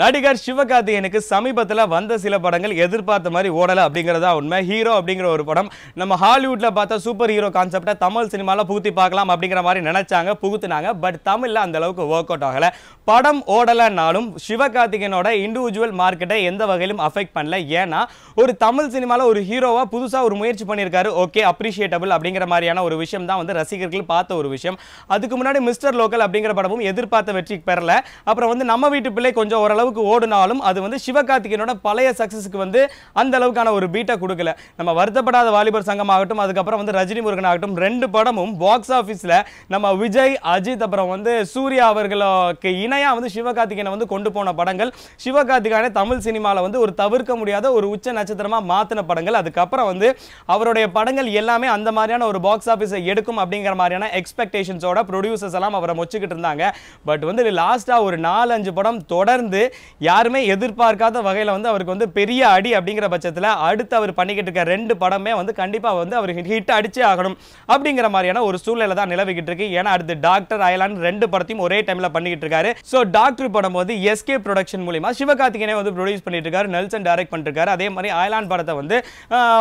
நடிகர் சிவகார்த்திகனுக்கு சமீபத்தில் வந்த சில படங்கள் எதிர்பார்த்த மாதிரி ஓடலை அப்படிங்கிறதா உண்மை ஹீரோ அப்படிங்கிற ஒரு படம் நம்ம ஹாலிவுட்டில் பார்த்த சூப்பர் ஹீரோ கான்செப்டை தமிழ் சினிமாவில் புகுத்தி பார்க்கலாம் அப்படிங்கிற மாதிரி நினச்சாங்க புகுத்துனாங்க பட் தமிழில் அந்த அளவுக்கு ஒர்க் அவுட் ஆகலை படம் ஓடலைனாலும் சிவகார்த்திகனோட இண்டிவிஜுவல் மார்க்கெட்டை எந்த வகையிலும் அஃபெக்ட் பண்ணல ஏன்னா ஒரு தமிழ் சினிமாவில் ஒரு ஹீரோவாக புதுசாக ஒரு முயற்சி பண்ணியிருக்காரு ஓகே அப்ரிஷியேட்டபிள் அப்படிங்கிற மாதிரியான ஒரு விஷயம் தான் வந்து ரசிகர்கள் பார்த்த ஒரு விஷயம் அதுக்கு முன்னாடி மிஸ்டர் லோக்கல் அப்படிங்கிற படமும் எதிர்பார்த்த வெற்றி பெறல அப்புறம் வந்து நம்ம வீட்டு பிள்ளை கொஞ்சம் ஓரளவு அளவுக்கு ஓடினாலும் அது வந்து சிவகார்த்திகேயனோட பழைய சக்ஸஸுக்கு வந்து அந்த அளவுக்கான ஒரு பீட்டை கொடுக்கல நம்ம வருத்தப்படாத வாலிபர் சங்கம் ஆகட்டும் அதுக்கப்புறம் வந்து ரஜினி முருகன் ஆகட்டும் ரெண்டு படமும் பாக்ஸ் ஆஃபீஸில் நம்ம விஜய் அஜித் அப்புறம் வந்து சூர்யா அவர்களுக்கு இணையாக வந்து சிவகார்த்திகேயனை வந்து கொண்டு போன படங்கள் சிவகார்த்திகானே தமிழ் சினிமாவில் வந்து ஒரு தவிர்க்க முடியாத ஒரு உச்ச நட்சத்திரமாக மாற்றின படங்கள் அதுக்கப்புறம் வந்து அவருடைய படங்கள் எல்லாமே அந்த மாதிரியான ஒரு பாக்ஸ் ஆஃபீஸை எடுக்கும் அப்படிங்கிற மாதிரியான எக்ஸ்பெக்டேஷன்ஸோட ப்ரொடியூசர்ஸ் எல்லாம் அவரை மொச்சிக்கிட்டு இருந்தாங்க பட் வந்து லாஸ்ட்டாக ஒரு நாலஞ்சு படம் தொடர்ந்து யாருமே எதிர்பார்க்காத வகையில் வந்து அவருக்கு வந்து பெரிய அடி அப்படிங்கிற பட்சத்தில் அடுத்து அவர் பண்ணிக்கிட்டு இருக்க ரெண்டு படமே வந்து கண்டிப்பாக வந்து அவர் ஹிட் அடிச்சே ஆகணும் அப்படிங்கிற மாதிரியான ஒரு சூழ்நிலை தான் நிலவிக்கிட்டு இருக்கு ஏன்னா அடுத்து டாக்டர் அயலான் ரெண்டு படத்தையும் ஒரே டைமில் பண்ணிக்கிட்டு இருக்காரு ஸோ டாக்டர் படம் வந்து எஸ்கே ப்ரொடக்ஷன் மூலிமா சிவகார்த்திகேயனே வந்து ப்ரொடியூஸ் பண்ணிட்டு இருக்காரு நெல்சன் டைரக்ட் பண்ணிருக்காரு அதே மாதிரி அயலான் படத்தை வந்து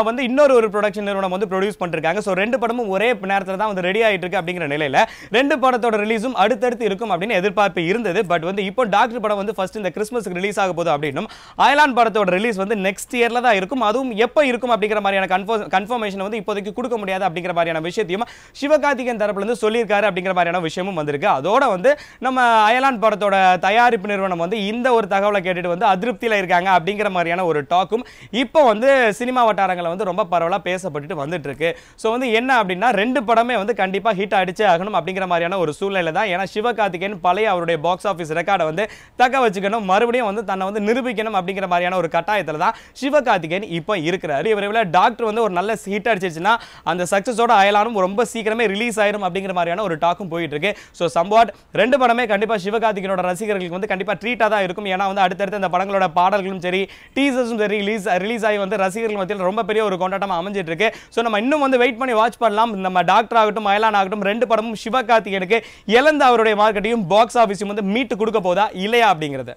வந்து இன்னொரு ஒரு ப்ரொடக்ஷன் நிறுவனம் வந்து ப்ரொடியூஸ் பண்ணிருக்காங்க ஸோ ரெண்டு படமும் ஒரே நேரத்தில் தான் வந்து ரெடி ஆகிட்டு இருக்கு அப்படிங்கிற நிலையில் ரெண்டு படத்தோட ரிலீஸும் அடுத்தடுத்து இருக்கும் அப்படின்னு எதிர்பார்ப்பு இருந்தது பட் வந்து இப்போ டாக்டர் படம் வந்து ஃபர்ஸ்ட் இந்த கிறிஸ்மஸ்க்கு ரிலீஸ் ஆக போகுது அப்படின்னும் அயலான் படத்தோட ரிலீஸ் வந்து நெக்ஸ்ட் இயரில் தான் இருக்கும் அதுவும் எப்போ இருக்கும் அப்படிங்கிற மாதிரியான கன்ஃபோ கன்ஃபர்மேஷன் வந்து இப்போதைக்கு கொடுக்க முடியாது அப்படிங்கிற மாதிரியான விஷயத்தையும் சிவகார்த்திகேயன் தரப்புலேருந்து சொல்லியிருக்காரு அப்படிங்கிற மாதிரியான விஷயமும் வந்திருக்கு அதோட வந்து நம்ம அயலான் படத்தோட தயாரிப்பு நிறுவனம் வந்து இந்த ஒரு தகவலை கேட்டுட்டு வந்து அதிருப்தியில் இருக்காங்க அப்படிங்கிற மாதிரியான ஒரு டாக்கும் இப்போ வந்து சினிமா வட்டாரங்களை வந்து ரொம்ப பரவலாக பேசப்பட்டுட்டு வந்துட்டு இருக்கு ஸோ வந்து என்ன அப்படின்னா ரெண்டு படமே வந்து கண்டிப்பாக ஹிட் அடிச்சே ஆகணும் அப்படிங்கிற மாதிரியான ஒரு சூழ்நிலை தான் ஏன்னா சிவகார்த்திகேயன் பழைய அவருடைய பாக்ஸ் ஆஃபீஸ் ரெக்கார்டை வந்து தக்க வச்சுக்கணும் மறுபடியும் வந்து தன்னை வந்து நிரூபிக்கணும் அப்படிங்கிற மாதிரியான ஒரு கட்டாயத்தில் தான் சிவகார்த்திகேயன் இப்போ இருக்கிறாரு இவரை விட டாக்டர் வந்து ஒரு நல்ல சீட் அடிச்சிச்சுன்னா அந்த சக்ஸஸோட அயலானும் ரொம்ப சீக்கிரமே ரிலீஸ் ஆயிரும் அப்படிங்கிற மாதிரியான ஒரு டாக்கும் போயிட்டு இருக்கு ஸோ சம்பாட் ரெண்டு படமே கண்டிப்பாக சிவகார்த்திகனோட ரசிகர்களுக்கு வந்து கண்டிப்பாக ட்ரீட்டாக தான் இருக்கும் ஏன்னா வந்து அடுத்தடுத்து அந்த படங்களோட பாடல்களும் சரி டீசர்ஸும் சரி ரிலீஸ் ரிலீஸ் ஆகி வந்து ரசிகர்கள் மத்தியில் ரொம்ப பெரிய ஒரு கொண்டாட்டமாக அமைஞ்சிட்டு இருக்கு ஸோ நம்ம இன்னும் வந்து வெயிட் பண்ணி வாட்ச் பண்ணலாம் நம்ம டாக்டர் ஆகட்டும் அயலான் ஆகட்டும் ரெண்டு படமும் சிவகார்த்திகனுக்கு இழந்த அவருடைய மார்க்கெட்டையும் பாக்ஸ் ஆஃபீஸையும் வந்து மீட்டு கொடுக்க போதா இல்லையா அப்படிங்கிறது